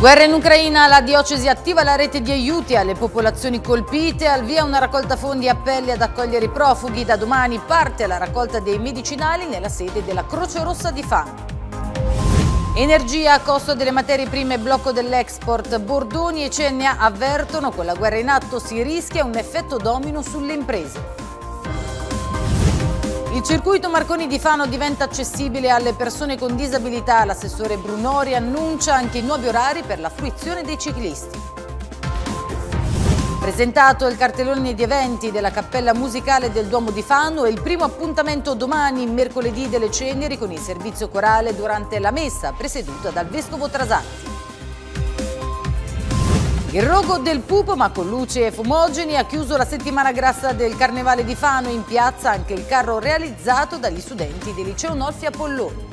Guerra in Ucraina, la diocesi attiva la rete di aiuti alle popolazioni colpite, al via una raccolta fondi e appelli ad accogliere i profughi. Da domani parte la raccolta dei medicinali nella sede della Croce Rossa di Fano. Energia, costo delle materie prime blocco dell'export. Bordoni e Cegna avvertono con la guerra in atto si rischia un effetto domino sulle imprese. Il circuito Marconi di Fano diventa accessibile alle persone con disabilità. L'assessore Brunori annuncia anche i nuovi orari per la fruizione dei ciclisti. Presentato il cartellone di eventi della Cappella Musicale del Duomo di Fano e il primo appuntamento domani, mercoledì delle Ceneri, con il servizio corale durante la messa presieduta dal Vescovo Trasatti. Il rogo del pupo, ma con luce e fumogeni, ha chiuso la settimana grassa del Carnevale di Fano. In piazza anche il carro realizzato dagli studenti del liceo Norfi Apolloni.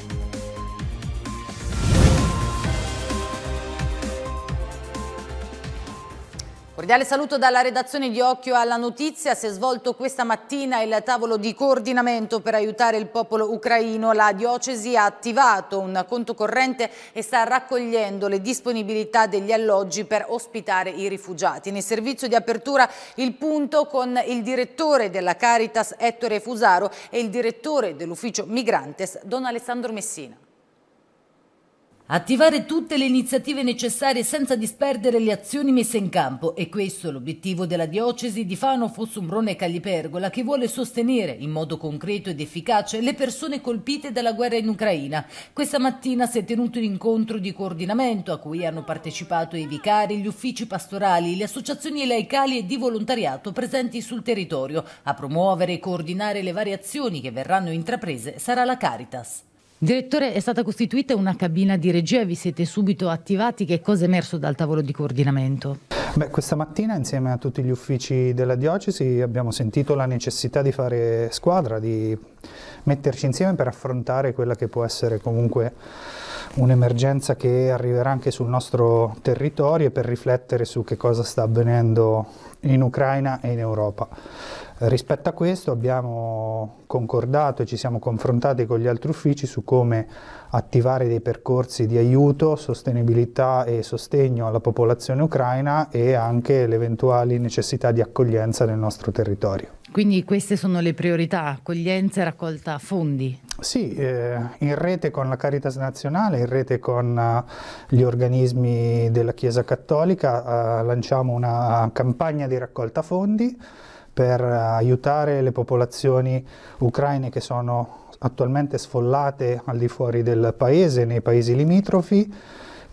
Cordiale saluto dalla redazione di Occhio alla Notizia. Si è svolto questa mattina il tavolo di coordinamento per aiutare il popolo ucraino. La diocesi ha attivato un conto corrente e sta raccogliendo le disponibilità degli alloggi per ospitare i rifugiati. Nel servizio di apertura il punto con il direttore della Caritas Ettore Fusaro e il direttore dell'ufficio Migrantes Don Alessandro Messina. Attivare tutte le iniziative necessarie senza disperdere le azioni messe in campo e questo è l'obiettivo della diocesi di Fano Fossumbrone Calipergola che vuole sostenere in modo concreto ed efficace le persone colpite dalla guerra in Ucraina. Questa mattina si è tenuto un incontro di coordinamento a cui hanno partecipato i vicari, gli uffici pastorali, le associazioni laicali e di volontariato presenti sul territorio. A promuovere e coordinare le varie azioni che verranno intraprese sarà la Caritas. Direttore, è stata costituita una cabina di regia, vi siete subito attivati, che cosa è emerso dal tavolo di coordinamento? Beh, questa mattina insieme a tutti gli uffici della diocesi abbiamo sentito la necessità di fare squadra, di metterci insieme per affrontare quella che può essere comunque un'emergenza che arriverà anche sul nostro territorio e per riflettere su che cosa sta avvenendo in Ucraina e in Europa. Rispetto a questo abbiamo concordato e ci siamo confrontati con gli altri uffici su come attivare dei percorsi di aiuto, sostenibilità e sostegno alla popolazione ucraina e anche le eventuali necessità di accoglienza nel nostro territorio. Quindi queste sono le priorità, accoglienza e raccolta fondi. Sì, eh, in rete con la Caritas Nazionale, in rete con uh, gli organismi della Chiesa Cattolica, uh, lanciamo una campagna di raccolta fondi per uh, aiutare le popolazioni ucraine che sono attualmente sfollate al di fuori del paese, nei paesi limitrofi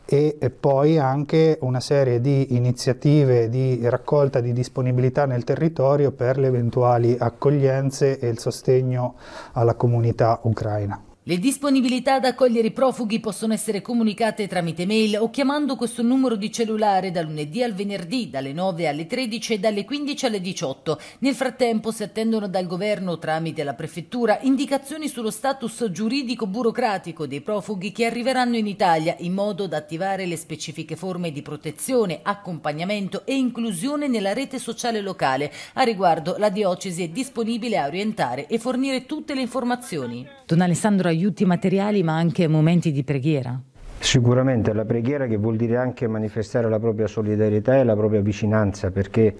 e poi anche una serie di iniziative di raccolta di disponibilità nel territorio per le eventuali accoglienze e il sostegno alla comunità ucraina. Le disponibilità ad accogliere i profughi possono essere comunicate tramite mail o chiamando questo numero di cellulare da lunedì al venerdì, dalle 9 alle 13 e dalle 15 alle 18. Nel frattempo si attendono dal governo, tramite la prefettura, indicazioni sullo status giuridico-burocratico dei profughi che arriveranno in Italia in modo da attivare le specifiche forme di protezione, accompagnamento e inclusione nella rete sociale locale. A riguardo la diocesi è disponibile a orientare e fornire tutte le informazioni. Don Alessandro aiuti materiali ma anche momenti di preghiera. Sicuramente la preghiera che vuol dire anche manifestare la propria solidarietà e la propria vicinanza perché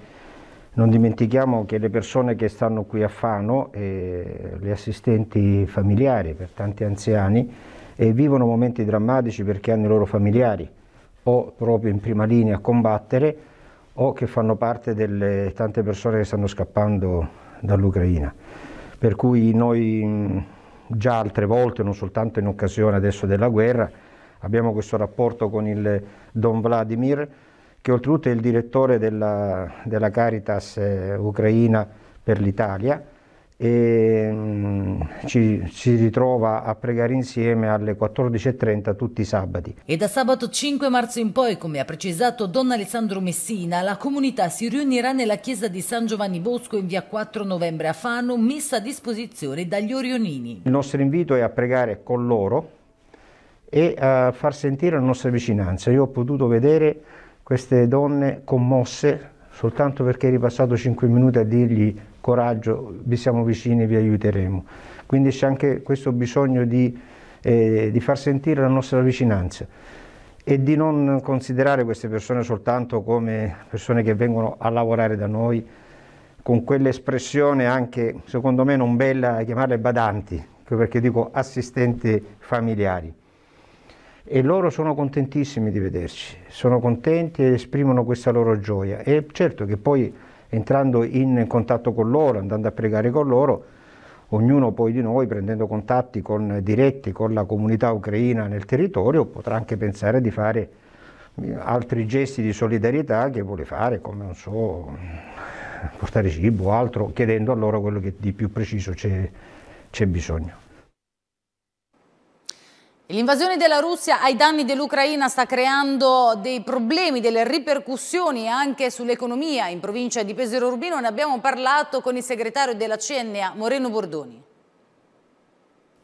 non dimentichiamo che le persone che stanno qui a Fano, eh, gli assistenti familiari per tanti anziani, e eh, vivono momenti drammatici perché hanno i loro familiari o proprio in prima linea a combattere o che fanno parte delle tante persone che stanno scappando dall'Ucraina. Per cui noi mm, già altre volte, non soltanto in occasione adesso della guerra, abbiamo questo rapporto con il Don Vladimir, che oltretutto è il direttore della, della Caritas eh, Ucraina per l'Italia, e mm, ci si ritrova a pregare insieme alle 14.30 tutti i sabati. E da sabato 5 marzo in poi, come ha precisato Don Alessandro Messina, la comunità si riunirà nella chiesa di San Giovanni Bosco in via 4 novembre a Fano, messa a disposizione dagli Orionini. Il nostro invito è a pregare con loro e a far sentire la nostra vicinanza. Io ho potuto vedere queste donne commosse soltanto perché è ripassato 5 minuti a dirgli coraggio, vi siamo vicini, vi aiuteremo. Quindi c'è anche questo bisogno di, eh, di far sentire la nostra vicinanza e di non considerare queste persone soltanto come persone che vengono a lavorare da noi, con quell'espressione anche, secondo me, non bella chiamarle badanti, perché dico assistenti familiari. E loro sono contentissimi di vederci, sono contenti e esprimono questa loro gioia. E certo che poi entrando in contatto con loro, andando a pregare con loro, ognuno poi di noi prendendo contatti con, diretti con la comunità ucraina nel territorio potrà anche pensare di fare eh, altri gesti di solidarietà che vuole fare, come non so, portare cibo o altro, chiedendo a loro quello che di più preciso c'è bisogno. L'invasione della Russia ai danni dell'Ucraina sta creando dei problemi, delle ripercussioni anche sull'economia in provincia di Pesero Urbino. Ne abbiamo parlato con il segretario della CNA, Moreno Bordoni.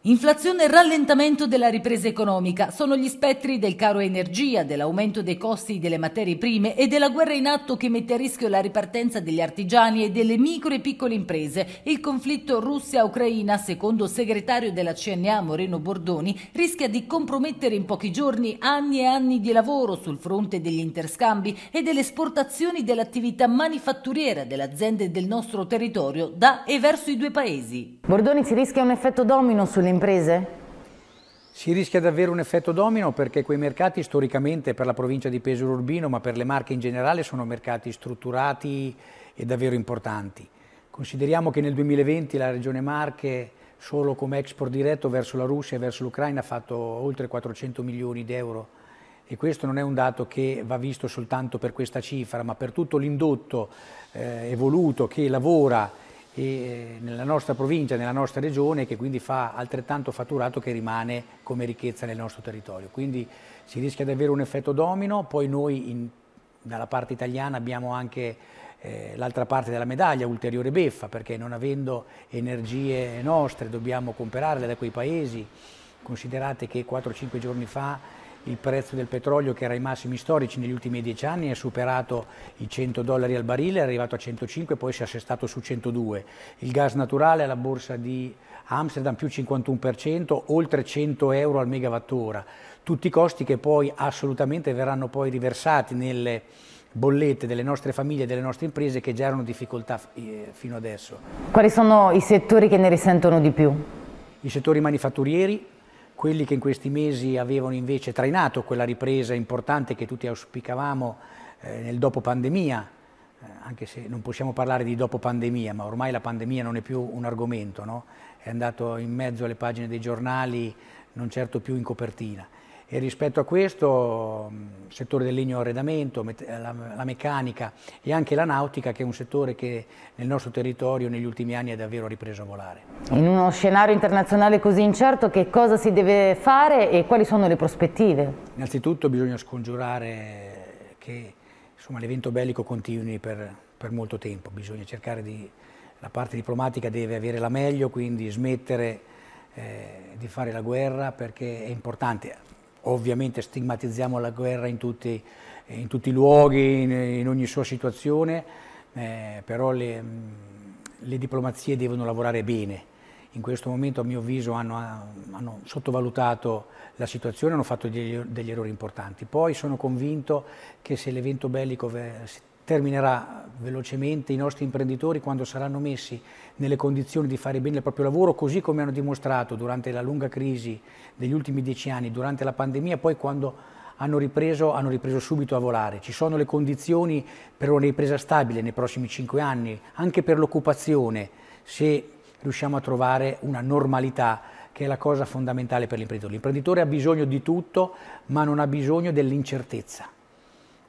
Inflazione e rallentamento della ripresa economica sono gli spettri del caro energia, dell'aumento dei costi delle materie prime e della guerra in atto che mette a rischio la ripartenza degli artigiani e delle micro e piccole imprese. Il conflitto Russia-Ucraina, secondo il segretario della CNA Moreno Bordoni, rischia di compromettere in pochi giorni anni e anni di lavoro sul fronte degli interscambi e delle esportazioni dell'attività manifatturiera delle aziende del nostro territorio da e verso i due paesi. Bordoni si rischia un effetto domino sulle imprese? Si rischia davvero un effetto domino perché quei mercati storicamente per la provincia di Pesaro Urbino, ma per le Marche in generale, sono mercati strutturati e davvero importanti. Consideriamo che nel 2020 la Regione Marche solo come export diretto verso la Russia e verso l'Ucraina ha fatto oltre 400 milioni di euro e questo non è un dato che va visto soltanto per questa cifra, ma per tutto l'indotto eh, evoluto che lavora e eh, nella nostra provincia, nella nostra regione che quindi fa altrettanto fatturato che rimane come ricchezza nel nostro territorio. Quindi si rischia di avere un effetto domino, poi noi in, dalla parte italiana abbiamo anche eh, l'altra parte della medaglia, ulteriore beffa, perché non avendo energie nostre dobbiamo comprarle da quei paesi. Considerate che 4-5 giorni fa il prezzo del petrolio che era ai massimi storici negli ultimi dieci anni è superato i 100 dollari al barile, è arrivato a 105 poi si è assestato su 102. Il gas naturale alla borsa di Amsterdam più 51%, oltre 100 euro al megawattora. Tutti i costi che poi assolutamente verranno poi riversati nelle bollette delle nostre famiglie e delle nostre imprese che già erano in difficoltà eh, fino adesso. Quali sono i settori che ne risentono di più? I settori manifatturieri, quelli che in questi mesi avevano invece trainato quella ripresa importante che tutti auspicavamo eh, nel dopo pandemia, eh, anche se non possiamo parlare di dopo pandemia, ma ormai la pandemia non è più un argomento, no? è andato in mezzo alle pagine dei giornali, non certo più in copertina. E rispetto a questo, il mm, settore del legno arredamento, eh, la meccanica e anche la nautica, che è un settore che nel nostro territorio negli ultimi anni è davvero ripreso a volare. In uno scenario internazionale così incerto, che cosa si deve fare e quali sono le prospettive? Innanzitutto bisogna scongiurare che l'evento bellico continui per, per molto tempo, bisogna cercare di... la parte diplomatica deve avere la meglio, quindi smettere eh, di fare la guerra perché è importante Ovviamente stigmatizziamo la guerra in tutti, in tutti i luoghi, in, in, ogni sua situazione, eh, però le, mm, le, diplomazie devono lavorare bene. In questo momento, a mio avviso, hanno, hanno sottovalutato la situazione, hanno fatto degli, degli errori importanti. Poi sono convinto che se l'evento bellico si determinerà velocemente i nostri imprenditori quando saranno messi nelle condizioni di fare bene il proprio lavoro, così come hanno dimostrato durante la lunga crisi degli ultimi dieci anni, durante la pandemia, poi quando hanno ripreso, hanno ripreso subito a volare. Ci sono le condizioni per una ripresa stabile nei prossimi cinque anni, anche per l'occupazione, se riusciamo a trovare una normalità che è la cosa fondamentale per l'imprenditore. L'imprenditore ha bisogno di tutto, ma non ha bisogno dell'incertezza.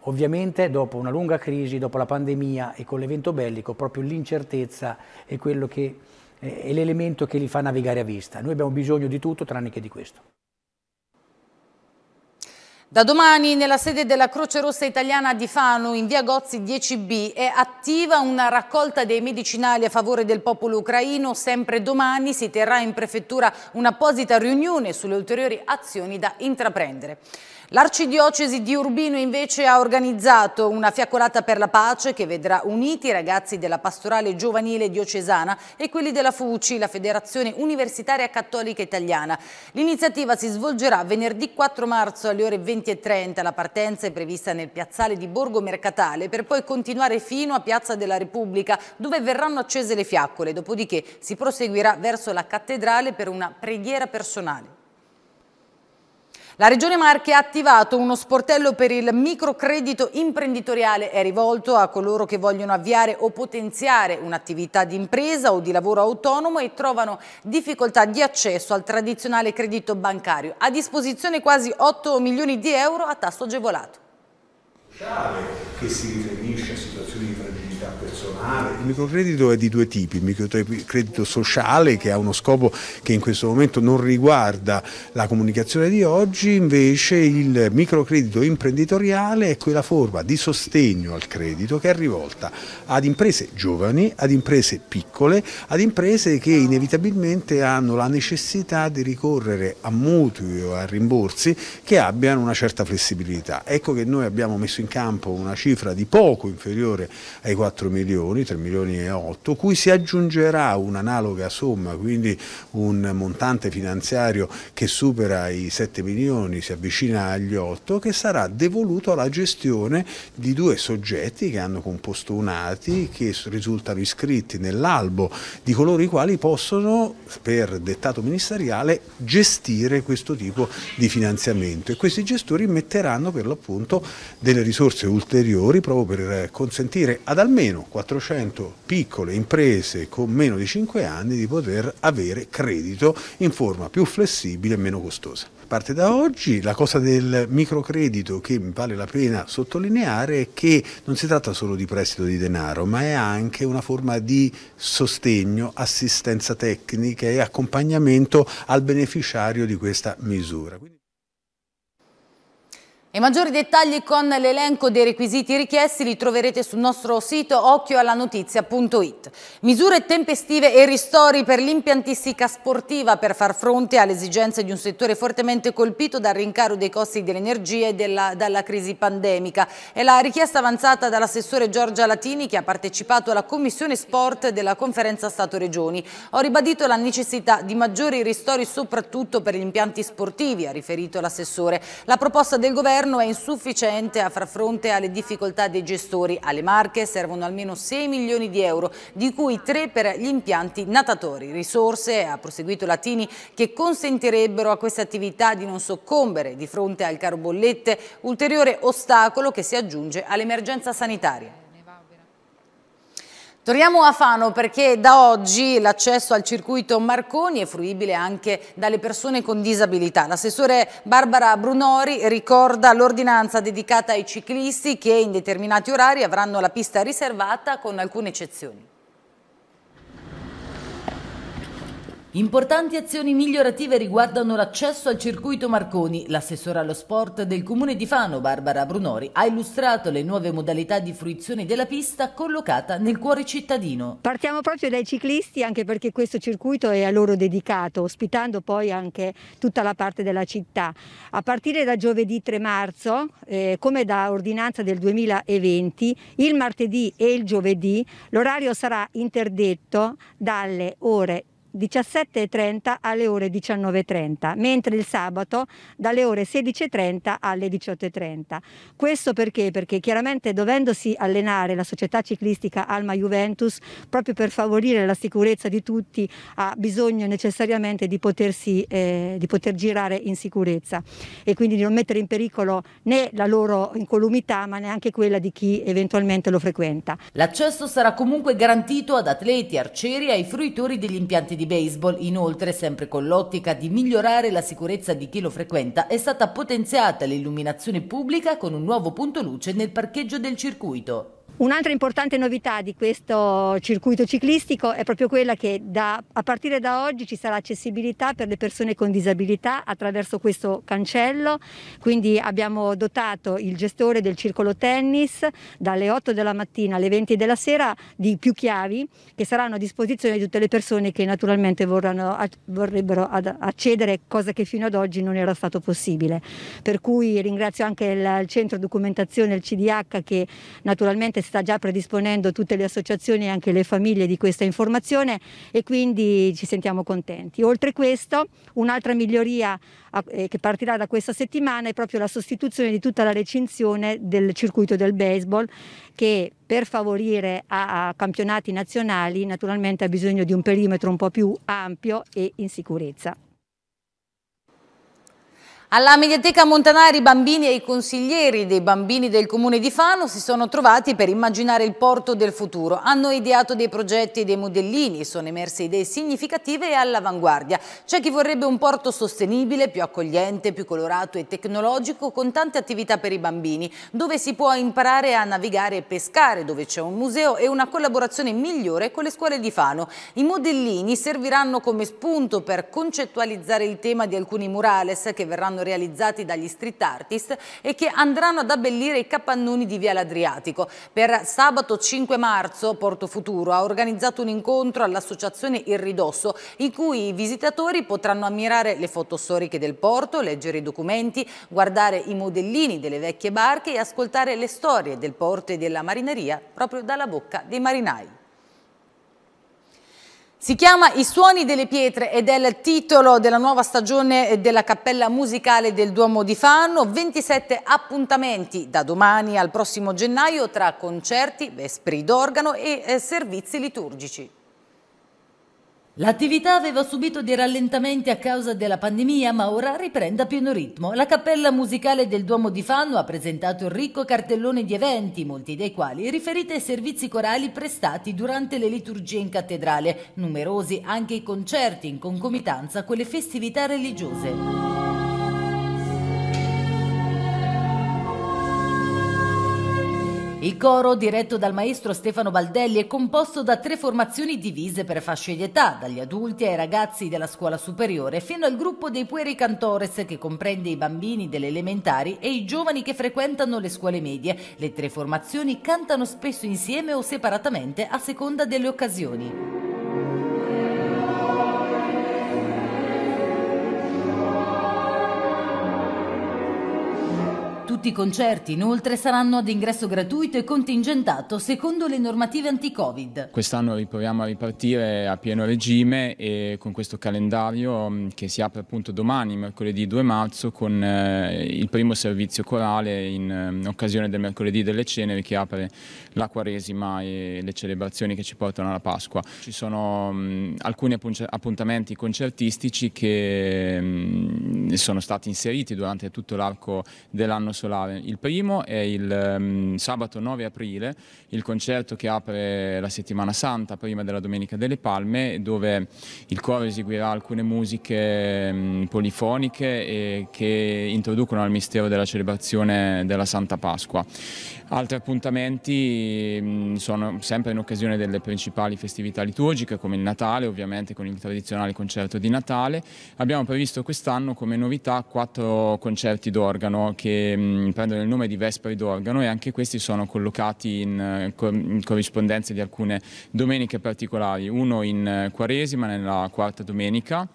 Ovviamente dopo una lunga crisi, dopo la pandemia e con l'evento bellico, proprio l'incertezza è, che, eh, è l'elemento che li fa navigare a vista. Noi abbiamo bisogno di tutto tranne che di questo. Da domani nella sede della Croce Rossa Italiana di Fano, in via Gozzi 10B, è attiva una raccolta dei medicinali a favore del popolo ucraino. Sempre domani si terrà in prefettura un'apposita riunione sulle ulteriori azioni da intraprendere. L'arcidiocesi di Urbino invece ha organizzato una fiaccolata per la pace che vedrà uniti i ragazzi della pastorale giovanile diocesana e quelli della FUCI, la Federazione Universitaria Cattolica Italiana. L'iniziativa si svolgerà venerdì 4 marzo alle ore 20.30. La partenza è prevista nel piazzale di Borgo Mercatale per poi continuare fino a Piazza della Repubblica dove verranno accese le fiaccole. Dopodiché si proseguirà verso la cattedrale per una preghiera personale. La Regione Marche ha attivato uno sportello per il microcredito imprenditoriale è rivolto a coloro che vogliono avviare o potenziare un'attività di impresa o di lavoro autonomo e trovano difficoltà di accesso al tradizionale credito bancario. A disposizione quasi 8 milioni di euro a tasso agevolato. ...che si riferisce a situazioni Ah, il microcredito è di due tipi, il microcredito sociale che ha uno scopo che in questo momento non riguarda la comunicazione di oggi, invece il microcredito imprenditoriale è quella forma di sostegno al credito che è rivolta ad imprese giovani, ad imprese piccole, ad imprese che inevitabilmente hanno la necessità di ricorrere a mutui o a rimborsi che abbiano una certa flessibilità. Ecco che noi abbiamo messo in campo una cifra di poco inferiore ai 4 milioni milioni, 3 milioni e 8, cui si aggiungerà un'analoga somma, quindi un montante finanziario che supera i 7 milioni, si avvicina agli 8, che sarà devoluto alla gestione di due soggetti che hanno composto un'ATI, che risultano iscritti nell'albo di coloro i quali possono, per dettato ministeriale, gestire questo tipo di finanziamento e questi gestori metteranno per l'appunto delle risorse ulteriori proprio per consentire ad almeno 400 400 piccole imprese con meno di 5 anni di poter avere credito in forma più flessibile e meno costosa. Parte da oggi la cosa del microcredito che mi vale la pena sottolineare è che non si tratta solo di prestito di denaro, ma è anche una forma di sostegno, assistenza tecnica e accompagnamento al beneficiario di questa misura. I maggiori dettagli con l'elenco dei requisiti richiesti li troverete sul nostro sito occhioallanotizia.it. Misure tempestive e ristori per l'impiantistica sportiva per far fronte alle esigenze di un settore fortemente colpito dal rincaro dei costi dell'energia e della, dalla crisi pandemica. È la richiesta avanzata dall'assessore Giorgia Latini che ha partecipato alla Commissione Sport della Conferenza Stato-Regioni. Ho ribadito la necessità di maggiori ristori soprattutto per gli impianti sportivi, ha riferito l'assessore. La proposta del governo governo è insufficiente a far fronte alle difficoltà dei gestori. Alle Marche servono almeno 6 milioni di euro, di cui 3 per gli impianti natatori. Risorse, ha proseguito Latini, che consentirebbero a questa attività di non soccombere di fronte al caro bollette, ulteriore ostacolo che si aggiunge all'emergenza sanitaria. Torniamo a Fano perché da oggi l'accesso al circuito Marconi è fruibile anche dalle persone con disabilità. L'assessore Barbara Brunori ricorda l'ordinanza dedicata ai ciclisti che in determinati orari avranno la pista riservata con alcune eccezioni. Importanti azioni migliorative riguardano l'accesso al circuito Marconi. L'assessore allo sport del comune di Fano, Barbara Brunori, ha illustrato le nuove modalità di fruizione della pista collocata nel cuore cittadino. Partiamo proprio dai ciclisti anche perché questo circuito è a loro dedicato, ospitando poi anche tutta la parte della città. A partire da giovedì 3 marzo, eh, come da ordinanza del 2020, il martedì e il giovedì l'orario sarà interdetto dalle ore 17.30 alle ore 19.30, mentre il sabato dalle ore 16.30 alle 18.30. Questo perché? Perché chiaramente dovendosi allenare la società ciclistica Alma Juventus, proprio per favorire la sicurezza di tutti, ha bisogno necessariamente di, potersi, eh, di poter girare in sicurezza e quindi di non mettere in pericolo né la loro incolumità ma neanche quella di chi eventualmente lo frequenta. L'accesso sarà comunque garantito ad atleti, arcieri e ai fruitori degli impianti di di baseball, inoltre, sempre con l'ottica di migliorare la sicurezza di chi lo frequenta, è stata potenziata l'illuminazione pubblica con un nuovo punto luce nel parcheggio del circuito. Un'altra importante novità di questo circuito ciclistico è proprio quella che da, a partire da oggi ci sarà accessibilità per le persone con disabilità attraverso questo cancello, quindi abbiamo dotato il gestore del circolo tennis dalle 8 della mattina alle 20 della sera di più chiavi che saranno a disposizione di tutte le persone che naturalmente vorranno, vorrebbero accedere, cosa che fino ad oggi non era stato possibile. Per cui ringrazio anche il, centro documentazione, il CDH, che naturalmente sta già predisponendo tutte le associazioni e anche le famiglie di questa informazione e quindi ci sentiamo contenti. Oltre questo, un'altra miglioria eh, che partirà da questa settimana è proprio la sostituzione di tutta la recinzione del circuito del baseball che per favorire a, a campionati nazionali naturalmente ha bisogno di un perimetro un po' più ampio e in sicurezza. Alla Mediateca Montanari i bambini e i consiglieri dei bambini del comune di Fano si sono trovati per immaginare il porto del futuro. Hanno ideato dei progetti e dei modellini, sono emerse idee significative e all'avanguardia. C'è chi vorrebbe un porto sostenibile, più accogliente, più colorato e tecnologico, con tante attività per i bambini, dove si può imparare a navigare e pescare, dove c'è un museo e una collaborazione migliore con le scuole di Fano. I modellini serviranno come spunto per concettualizzare il tema di alcuni murales che verranno saranno realizzati dagli street artist e che andranno ad abbellire i capannoni di Via L'Adriatico. Per sabato 5 marzo Porto Futuro ha organizzato un incontro all'associazione Il Ridosso in cui i visitatori potranno ammirare le foto storiche del porto, leggere i documenti, guardare i modellini delle vecchie barche e ascoltare le storie del porto e della marineria proprio dalla bocca dei marinai. Si chiama I suoni delle pietre ed è il titolo della nuova stagione della Cappella Musicale del Duomo di Fanno. 27 appuntamenti da domani al prossimo gennaio tra concerti, vespri d'organo e eh, servizi liturgici. L'attività aveva subito dei rallentamenti a causa della pandemia, ma ora riprende a pieno ritmo. La cappella musicale del Duomo di Fanno ha presentato un ricco cartellone di eventi, molti dei quali riferiti ai servizi corali prestati durante le liturgie in cattedrale, numerosi anche i concerti in concomitanza con le festività religiose. Il coro, diretto dal maestro Stefano Baldelli, è composto da tre formazioni divise per fasce di età, dagli adulti ai ragazzi della scuola superiore, fino al gruppo dei Pueri Cantores, che comprende i bambini delle elementari e i giovani che frequentano le scuole medie. Le tre formazioni cantano spesso insieme o separatamente a seconda delle occasioni. Tutti i concerti inoltre saranno ad ingresso gratuito e contingentato secondo le normative anti-Covid. Quest'anno riproviamo a ripartire a pieno regime e con questo calendario mm, che si apre appunto domani, mercoledì 2 marzo, con eh, il primo servizio corale in mm, occasione del mercoledì delle ceneri che apre la Quaresima e le celebrazioni che ci portano alla Pasqua. Ci sono mm, alcuni appuntamenti concertistici che sono stati inseriti durante tutto l'arco dell'anno solare particolare. Il primo è il um, sabato 9 aprile, il concerto che apre la settimana santa prima della Domenica delle Palme, dove il coro eseguirà alcune musiche um, polifoniche che introducono al mistero della celebrazione della Santa Pasqua. Altri appuntamenti um, sono sempre in occasione delle principali festività liturgiche, come il Natale, ovviamente con il tradizionale concerto di Natale. Abbiamo previsto quest'anno come novità quattro concerti d'organo che Mm, prendono il nome di Vespri d'Organo e anche questi sono collocati in, eh, in, corrispondenza di alcune domeniche particolari, uno in eh, Quaresima nella quarta domenica,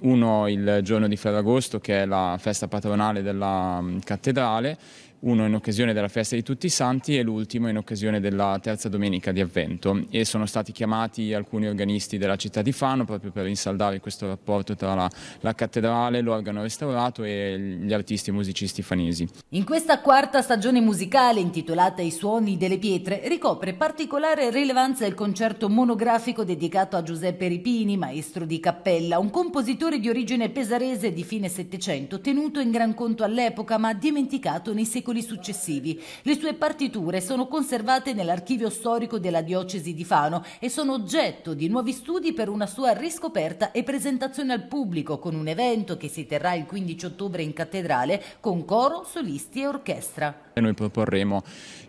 uno il giorno di Ferragosto che è la festa patronale della mm, cattedrale uno in occasione della festa di tutti i santi e l'ultimo in occasione della terza domenica di avvento e sono stati chiamati alcuni organisti della città di Fano proprio per insaldare questo rapporto tra la, la cattedrale, l'organo restaurato e gli artisti e musicisti fanesi. In questa quarta stagione musicale intitolata I suoni delle pietre ricopre particolare rilevanza il concerto monografico dedicato a Giuseppe Ripini, maestro di cappella, un compositore di origine pesarese di fine Settecento tenuto in gran conto all'epoca ma dimenticato nei secoli secoli successivi. Le sue partiture sono conservate nell'archivio storico della diocesi di Fano e sono oggetto di nuovi studi per una sua riscoperta e presentazione al pubblico con un evento che si terrà il 15 ottobre in cattedrale con coro, solisti e orchestra. noi proporremo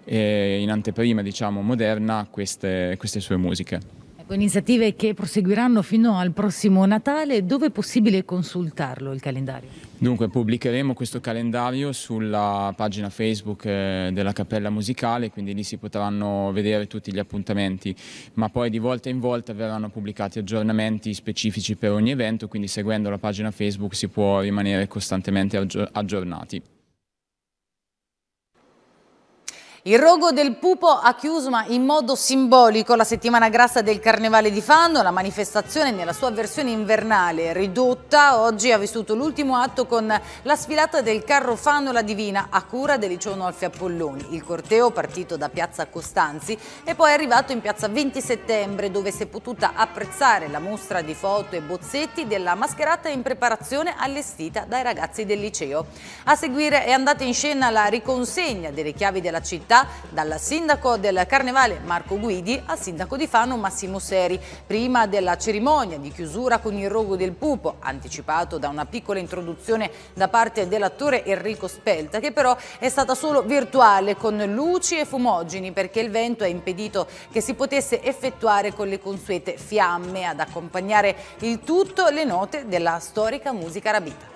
eh, in anteprima diciamo, moderna queste, queste sue musiche. Ecco, iniziative che proseguiranno fino al prossimo Natale, dove è possibile consultarlo il calendario? Dunque pubblicheremo questo calendario sulla pagina Facebook eh, della Cappella Musicale, quindi lì si potranno vedere tutti gli appuntamenti, ma poi di volta in volta verranno pubblicati aggiornamenti specifici per ogni evento, quindi seguendo la pagina Facebook si può rimanere costantemente aggiornati. Il rogo del pupo ha chiuso in modo simbolico la settimana grassa del Carnevale di Fanno. La manifestazione nella sua versione invernale ridotta oggi ha vissuto l'ultimo atto con la sfilata del carro Fanno la Divina a cura del liceo Nolfi Apolloni. Il corteo partito da Piazza Costanzi è poi arrivato in Piazza 20 Settembre dove si è potuta apprezzare la mostra di foto e bozzetti della mascherata in preparazione allestita dai ragazzi del liceo. A seguire è andata in scena la riconsegna delle chiavi della città città, dal sindaco del Carnevale Marco Guidi al sindaco di Fano Massimo Seri, prima della cerimonia di chiusura con il rogo del pupo, anticipato da una piccola introduzione da parte dell'attore Enrico Spelta, che però è stata solo virtuale con luci e fumogeni perché il vento ha impedito che si potesse effettuare con le consuete fiamme ad accompagnare il tutto le note della storica musica rabita.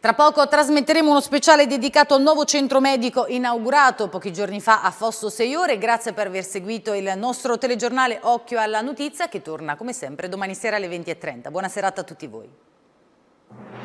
Tra poco trasmetteremo uno speciale dedicato al nuovo centro medico inaugurato pochi giorni fa a Fosso Seiore. Grazie per aver seguito il nostro telegiornale Occhio alla Notizia che torna come sempre domani sera alle 20.30. Buona serata a tutti voi.